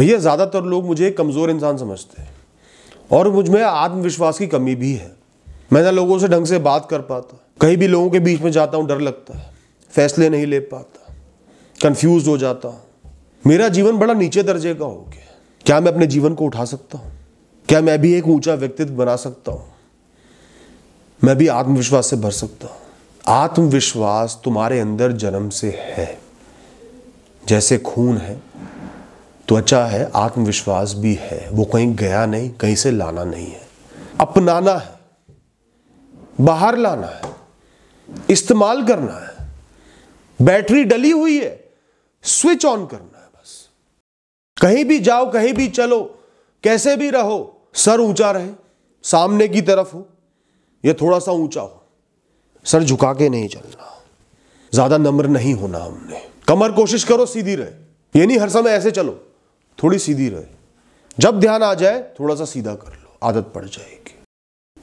भैया ज़्यादातर लोग मुझे कमज़ोर इंसान समझते हैं और मुझ में आत्मविश्वास की कमी भी है मैं ना लोगों से ढंग से बात कर पाता कहीं भी लोगों के बीच में जाता हूँ डर लगता है फैसले नहीं ले पाता कन्फ्यूज हो जाता हूँ मेरा जीवन बड़ा नीचे दर्जे का हो गया क्या मैं अपने जीवन को उठा सकता हूँ क्या मैं भी एक ऊंचा व्यक्तित्व बना सकता हूँ मैं भी आत्मविश्वास से भर सकता हूँ आत्मविश्वास तुम्हारे अंदर जन्म से है जैसे खून है त्वचा है आत्मविश्वास भी है वो कहीं गया नहीं कहीं से लाना नहीं है अपनाना है बाहर लाना है इस्तेमाल करना है बैटरी डली हुई है स्विच ऑन करना है बस कहीं भी जाओ कहीं भी चलो कैसे भी रहो सर ऊंचा रहे सामने की तरफ हो या थोड़ा सा ऊंचा हो सर झुका के नहीं चलना ज्यादा नम्र नहीं होना हमने कमर कोशिश करो सीधी रहे ये नहीं हर समय ऐसे चलो थोड़ी सीधी रहे जब ध्यान आ जाए थोड़ा सा सीधा कर लो आदत पड़ जाएगी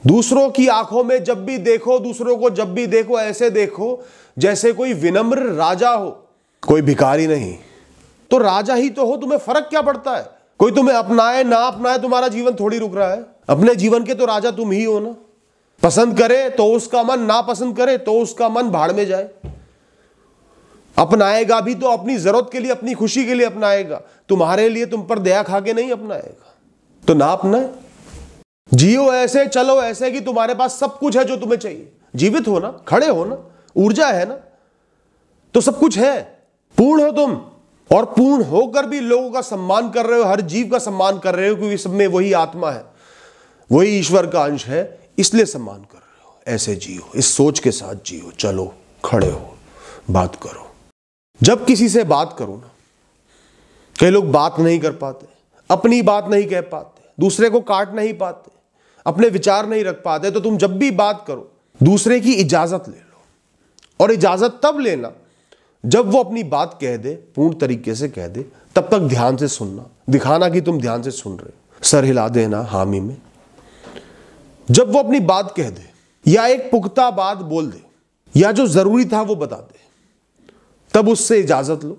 दूसरों की आंखों में जब भी देखो दूसरों को जब भी देखो ऐसे देखो जैसे कोई विनम्र राजा हो कोई भिकारी नहीं तो राजा ही तो हो तुम्हें फर्क क्या पड़ता है कोई तुम्हें अपनाए ना अपनाए तुम्हारा जीवन थोड़ी रुक रहा है अपने जीवन के तो राजा तुम ही हो ना पसंद करे तो उसका मन ना पसंद करे तो उसका मन भाड़ में जाए अपनाएगा भी तो अपनी जरूरत के लिए अपनी खुशी के लिए अपनाएगा तुम्हारे लिए तुम पर दया खा के नहीं अपनाएगा तो ना अपना जियो ऐसे चलो ऐसे कि तुम्हारे पास सब कुछ है जो तुम्हें चाहिए जीवित हो ना खड़े हो ना ऊर्जा है ना तो सब कुछ है पूर्ण हो तुम और पूर्ण होकर भी लोगों का सम्मान कर रहे हो हर जीव का सम्मान कर रहे हो क्योंकि सब में वही आत्मा है वही ईश्वर का अंश है इसलिए सम्मान कर रहे हो ऐसे जियो इस सोच के साथ जियो चलो खड़े हो बात करो जब किसी से बात करो ना कई लोग बात नहीं कर पाते अपनी बात नहीं कह पाते दूसरे को काट नहीं पाते अपने विचार नहीं रख पाते तो तुम जब भी बात करो दूसरे की इजाजत ले लो और इजाजत तब लेना जब वो अपनी बात कह दे पूर्ण तरीके से कह दे तब तक ध्यान से सुनना दिखाना कि तुम ध्यान से सुन रहे हो सर हिला देना हामी में जब वो अपनी बात कह दे या एक पुख्ता बात बोल दे या जो जरूरी था वो बता दे तब उससे इजाजत लो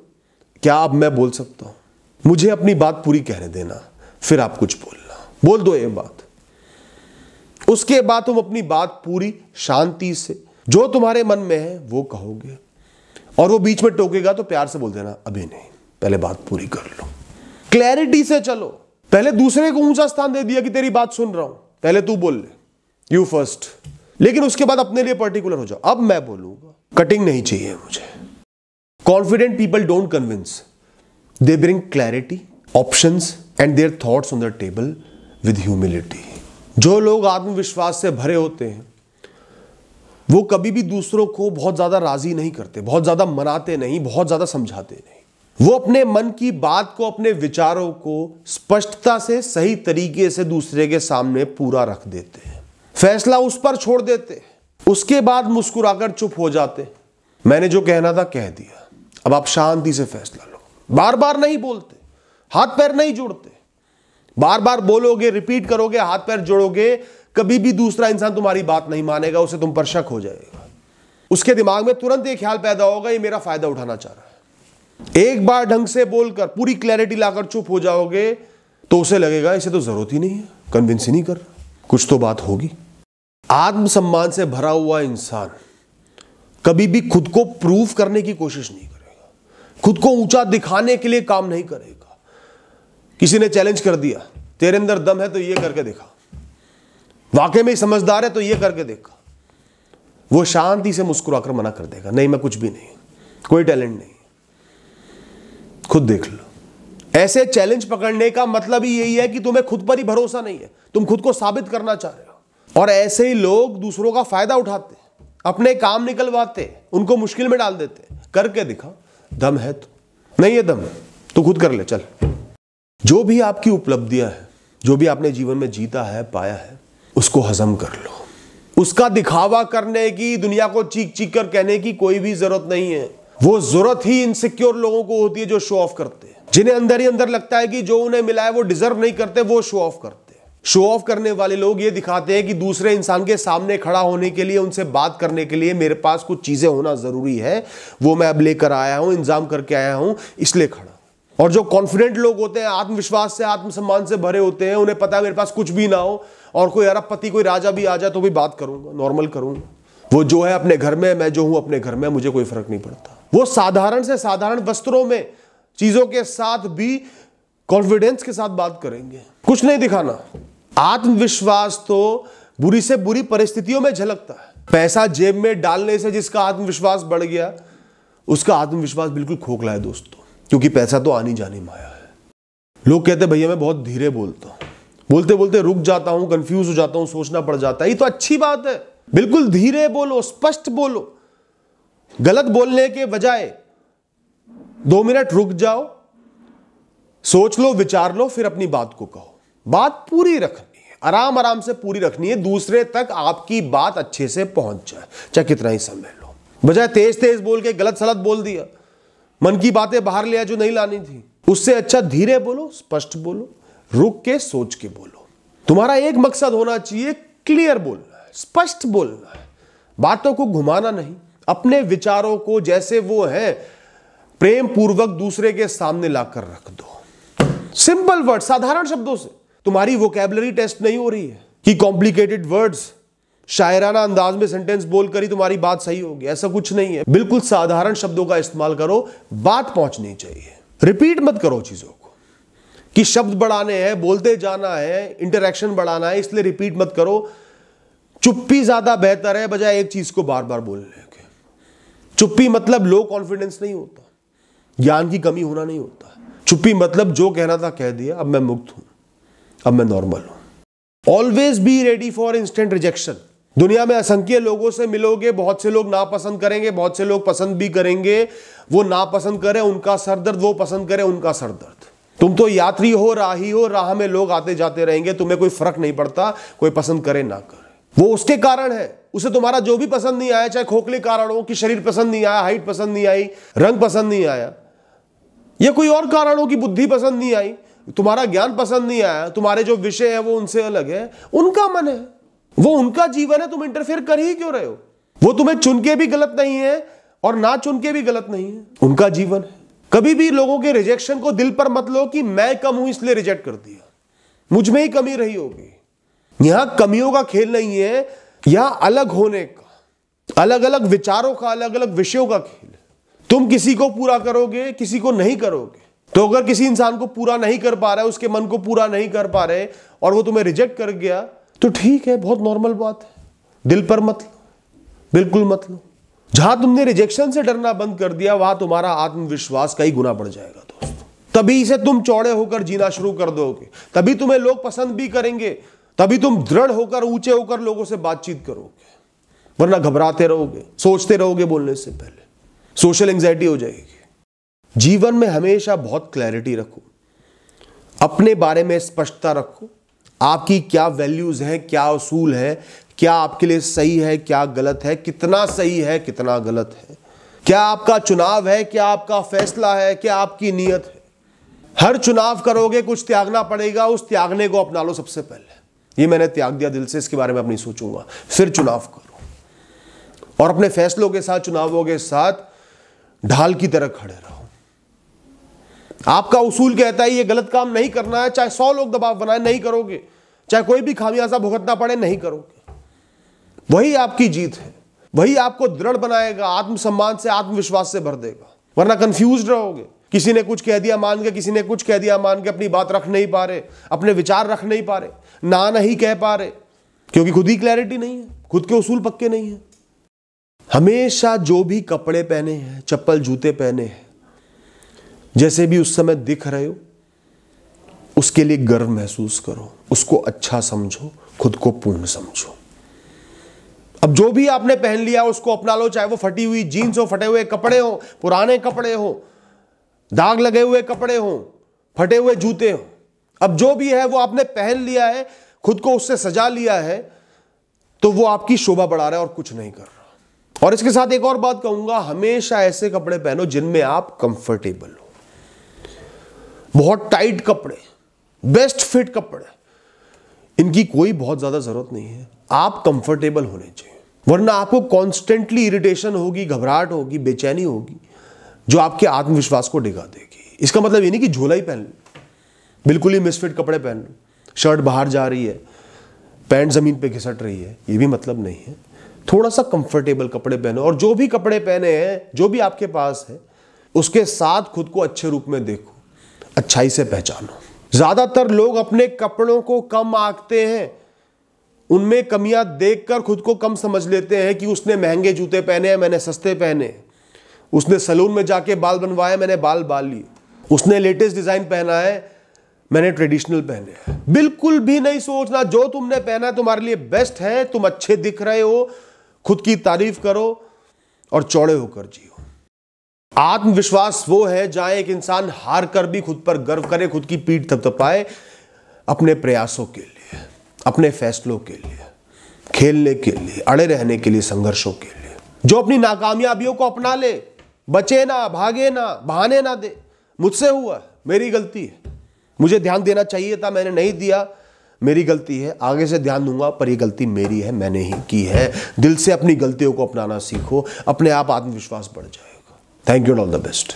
क्या अब मैं बोल सकता हूं मुझे अपनी बात पूरी कहने देना फिर आप कुछ बोलना बोल दो ये बात उसके बाद तुम अपनी बात पूरी शांति से जो तुम्हारे मन में है वो कहोगे और वो बीच में टोकेगा तो प्यार से बोल देना अभी नहीं पहले बात पूरी कर लो क्लैरिटी से चलो पहले दूसरे को ऊंचा स्थान दे दिया कि तेरी बात सुन रहा हूं पहले तू बोल ले यू फर्स्ट लेकिन उसके बाद अपने लिए पर्टिकुलर हो जाओ अब मैं बोलूंगा कटिंग नहीं चाहिए मुझे confident people don't convince they bring clarity option and their thoughts on the table with humility जो लोग आत्मविश्वास से भरे होते हैं वो कभी भी दूसरों को बहुत ज़्यादा राज़ी नहीं करते बहुत ज़्यादा मनाते नहीं बहुत ज़्यादा समझाते नहीं वो अपने मन की बात को अपने विचारों को स्पष्टता से सही तरीके से दूसरे के सामने पूरा रख देते हैं फैसला उस पर छोड़ देते उसके बाद मुस्कुराकर चुप हो जाते मैंने जो कहना था कह दिया अब आप शांति से फैसला लो बार बार नहीं बोलते हाथ पैर नहीं जोड़ते बार बार बोलोगे रिपीट करोगे हाथ पैर जोड़ोगे कभी भी दूसरा इंसान तुम्हारी बात नहीं मानेगा उसे तुम पर शक हो जाएगा उसके दिमाग में तुरंत यह ख्याल पैदा होगा ये मेरा फायदा उठाना चाह रहा है एक बार ढंग से बोलकर पूरी क्लैरिटी लाकर चुप हो जाओगे तो उसे लगेगा इसे तो जरूरत ही नहीं है कन्विंस ही नहीं कर कुछ तो बात होगी आत्मसम्मान से भरा हुआ इंसान कभी भी खुद को प्रूफ करने की कोशिश नहीं खुद को ऊंचा दिखाने के लिए काम नहीं करेगा किसी ने चैलेंज कर दिया तेरे अंदर दम है तो ये करके देखा वाकई में समझदार है तो ये करके देखा वो शांति से मुस्कुराकर मना कर देगा नहीं मैं कुछ भी नहीं कोई टैलेंट नहीं खुद देख लो ऐसे चैलेंज पकड़ने का मतलब ही यही है कि तुम्हें खुद पर ही भरोसा नहीं है तुम खुद को साबित करना चाह रहे हो और ऐसे ही लोग दूसरों का फायदा उठाते अपने काम निकलवाते उनको मुश्किल में डाल देते करके दिखा दम है तो नहीं है दम तो खुद कर ले चल जो भी आपकी उपलब्धियां हैं जो भी आपने जीवन में जीता है पाया है उसको हजम कर लो उसका दिखावा करने की दुनिया को चीख चीख कर कहने की कोई भी जरूरत नहीं है वो जरूरत ही इनसिक्योर लोगों को होती है जो शो ऑफ करते हैं जिन्हें अंदर ही अंदर लगता है कि जो उन्हें मिला है वो डिजर्व नहीं करते वो शो ऑफ करते शो ऑफ करने वाले लोग ये दिखाते हैं कि दूसरे इंसान के सामने खड़ा होने के लिए उनसे बात करने के लिए मेरे पास कुछ चीज़ें होना ज़रूरी है वो मैं अब लेकर आया हूं इंतजाम करके आया हूं इसलिए खड़ा और जो कॉन्फिडेंट लोग होते हैं आत्मविश्वास से आत्मसम्मान से भरे होते हैं उन्हें पता है मेरे पास कुछ भी ना हो और कोई अरब पति कोई राजा भी आ जाए तो भी बात करूंगा नॉर्मल करूंगा वो जो है अपने घर में मैं जो हूं अपने घर में मुझे कोई फर्क नहीं पड़ता वो साधारण से साधारण वस्त्रों में चीजों के साथ भी कॉन्फिडेंस के साथ बात करेंगे कुछ नहीं दिखाना आत्मविश्वास तो बुरी से बुरी परिस्थितियों में झलकता है पैसा जेब में डालने से जिसका आत्मविश्वास बढ़ गया उसका आत्मविश्वास बिल्कुल खोखला है दोस्तों क्योंकि पैसा तो आनी जानी माया है लोग कहते भैया मैं बहुत धीरे बोलता हूं बोलते बोलते रुक जाता हूं कंफ्यूज हो जाता हूं सोचना पड़ जाता है ये तो अच्छी बात है बिल्कुल धीरे बोलो स्पष्ट बोलो गलत बोलने के बजाय दो मिनट रुक जाओ सोच लो विचार लो फिर अपनी बात को कहो बात पूरी रखना आराम आराम से पूरी रखनी है दूसरे तक आपकी बात अच्छे से पहुंच जाए चाहे कितना ही समय लो बजाय तेज तेज बोल के गलत सलत बोल दिया मन की बातें बाहर लिया जो नहीं लानी थी उससे अच्छा धीरे बोलो स्पष्ट बोलो रुक के सोच के बोलो तुम्हारा एक मकसद होना चाहिए क्लियर बोलना है स्पष्ट बोलना है बातों को घुमाना नहीं अपने विचारों को जैसे वो है प्रेम पूर्वक दूसरे के सामने लाकर रख दो सिंपल वर्ड साधारण शब्दों से तुम्हारी वोकेबलरी टेस्ट नहीं हो रही है कि कॉम्प्लिकेटेड वर्ड्स शायराना अंदाज में सेंटेंस बोलकर ही तुम्हारी बात सही होगी ऐसा कुछ नहीं है बिल्कुल साधारण शब्दों का इस्तेमाल करो बात पहुंचनी चाहिए रिपीट मत करो चीजों को कि शब्द बढ़ाने हैं बोलते जाना है इंटरेक्शन बढ़ाना है इसलिए रिपीट मत करो चुप्पी ज्यादा बेहतर है बजाय एक चीज को बार बार बोलने के चुप्पी मतलब लो कॉन्फिडेंस नहीं होता ज्ञान की कमी होना नहीं होता चुप्पी मतलब जो कहना था कह दिया अब मैं मुक्त हूं अब मैं नॉर्मल हूं always be ready for instant rejection दुनिया में असंख्य लोगों से मिलोगे बहुत से लोग नापसंद करेंगे बहुत से लोग पसंद भी करेंगे वो नापसंद करें उनका सर दर्द वो पसंद करें उनका सर दर्द तुम तो यात्री हो राही हो राह में लोग आते जाते रहेंगे तुम्हें कोई फर्क नहीं पड़ता कोई पसंद करे ना करे वो उसके कारण है उसे तुम्हारा जो भी पसंद नहीं आया चाहे खोखले कारण हो कि शरीर पसंद नहीं आया हाइट पसंद नहीं आई रंग पसंद नहीं आया या कोई और कारण हो कि बुद्धि पसंद नहीं आई तुम्हारा ज्ञान पसंद नहीं आया तुम्हारे जो विषय है वो उनसे अलग है उनका मन है वो उनका जीवन है तुम इंटरफेयर कर ही क्यों रहे हो वो तुम्हें चुन के भी गलत नहीं है और ना चुन के भी गलत नहीं है उनका जीवन है कभी भी लोगों के रिजेक्शन को दिल पर मत लो कि मैं कम हूं इसलिए रिजेक्ट कर दिया मुझ में ही कमी रही होगी यहां कमियों का खेल नहीं है यहां अलग होने का अलग अलग विचारों का अलग अलग विषयों का खेल तुम किसी को पूरा करोगे किसी को नहीं करोगे तो अगर किसी इंसान को पूरा नहीं कर पा रहा है उसके मन को पूरा नहीं कर पा रहे और वो तुम्हें रिजेक्ट कर गया तो ठीक है बहुत नॉर्मल बात है दिल पर मत लो बिल्कुल मत लो जहां तुमने रिजेक्शन से डरना बंद कर दिया वहां तुम्हारा आत्मविश्वास कई गुना बढ़ जाएगा दोस्तों तभी से तुम चौड़े होकर जीना शुरू कर दोगे तभी तुम्हें लोग पसंद भी करेंगे तभी तुम दृढ़ होकर ऊंचे होकर लोगों से बातचीत करोगे वरना घबराते रहोगे सोचते रहोगे बोलने से पहले सोशल एंग्जाइटी हो जाएगी जीवन में हमेशा बहुत क्लैरिटी रखो अपने बारे में स्पष्टता रखो आपकी क्या वैल्यूज़ हैं क्या असूल है क्या आपके लिए सही है क्या गलत है कितना सही है कितना गलत है क्या आपका चुनाव है क्या आपका फैसला है क्या आपकी नीयत है हर चुनाव करोगे कुछ त्यागना पड़ेगा उस त्यागने को अपना लो सबसे पहले ये मैंने त्याग दिया दिल से इसके बारे में अपनी सोचूंगा फिर चुनाव करो और अपने फैसलों के साथ चुनावों के साथ ढाल की तरह खड़े रहो आपका उसूल कहता है ये गलत काम नहीं करना है चाहे सौ लोग दबाव बनाए नहीं करोगे चाहे कोई भी खामियाजा भुगतना पड़े नहीं करोगे वही आपकी जीत है वही आपको दृढ़ बनाएगा आत्मसम्मान से आत्मविश्वास से भर देगा वरना कंफ्यूज रहोगे किसी ने कुछ कह दिया मान के किसी ने कुछ कह दिया मान के अपनी बात रख नहीं पा रहे अपने विचार रख नहीं पा रहे ना नहीं कह पा रहे क्योंकि खुद ही क्लैरिटी नहीं है खुद के उसूल पक्के नहीं है हमेशा जो भी कपड़े पहने हैं चप्पल जूते पहने हैं जैसे भी उस समय दिख रहे हो उसके लिए गर्व महसूस करो उसको अच्छा समझो खुद को पूर्ण समझो अब जो भी आपने पहन लिया उसको अपना लो चाहे वो फटी हुई जीन्स हो फटे हुए कपड़े हो पुराने कपड़े हो दाग लगे हुए कपड़े हो फटे हुए जूते हो अब जो भी है वो आपने पहन लिया है खुद को उससे सजा लिया है तो वो आपकी शोभा बढ़ा रहा है और कुछ नहीं कर रहा और इसके साथ एक और बात कहूंगा हमेशा ऐसे कपड़े पहनो जिनमें आप कंफर्टेबल हो बहुत टाइट कपड़े बेस्ट फिट कपड़े इनकी कोई बहुत ज़्यादा ज़रूरत नहीं है आप कंफर्टेबल होने चाहिए वरना आपको कॉन्स्टेंटली इरिटेशन होगी घबराहट होगी बेचैनी होगी जो आपके आत्मविश्वास को डिगा देगी इसका मतलब ये नहीं कि झोला ही पहन लो बिल्कुल ही मिसफिट कपड़े पहन लो शर्ट बाहर जा रही है पैंट ज़मीन पे घिसट रही है ये भी मतलब नहीं है थोड़ा सा कंफर्टेबल कपड़े पहनो और जो भी कपड़े पहने हैं जो भी आपके पास है उसके साथ खुद को अच्छे रूप में देखो अच्छाई से पहचानो ज़्यादातर लोग अपने कपड़ों को कम आंकते हैं उनमें कमियां देखकर खुद को कम समझ लेते हैं कि उसने महंगे जूते पहने हैं मैंने सस्ते पहने उसने सलून में जाके बाल बनवाए मैंने बाल बाल लिए उसने लेटेस्ट डिज़ाइन पहना है मैंने ट्रेडिशनल पहने हैं बिल्कुल भी नहीं सोचना जो तुमने पहना तुम्हारे लिए बेस्ट है तुम अच्छे दिख रहे हो खुद की तारीफ करो और चौड़े होकर जियो आत्मविश्वास वो है जहां एक इंसान हार कर भी खुद पर गर्व करे खुद की पीठ थपथपाए अपने प्रयासों के लिए अपने फैसलों के लिए खेलने के लिए अड़े रहने के लिए संघर्षों के लिए जो अपनी नाकामयाबियों को अपना ले बचे ना भागे ना बहाने ना दे मुझसे हुआ मेरी गलती है मुझे ध्यान देना चाहिए था मैंने नहीं दिया मेरी गलती है आगे से ध्यान दूंगा पर ये गलती मेरी है मैंने ही की है दिल से अपनी गलतियों को अपनाना सीखो अपने आप आत्मविश्वास बढ़ जाए Thank you and all the best.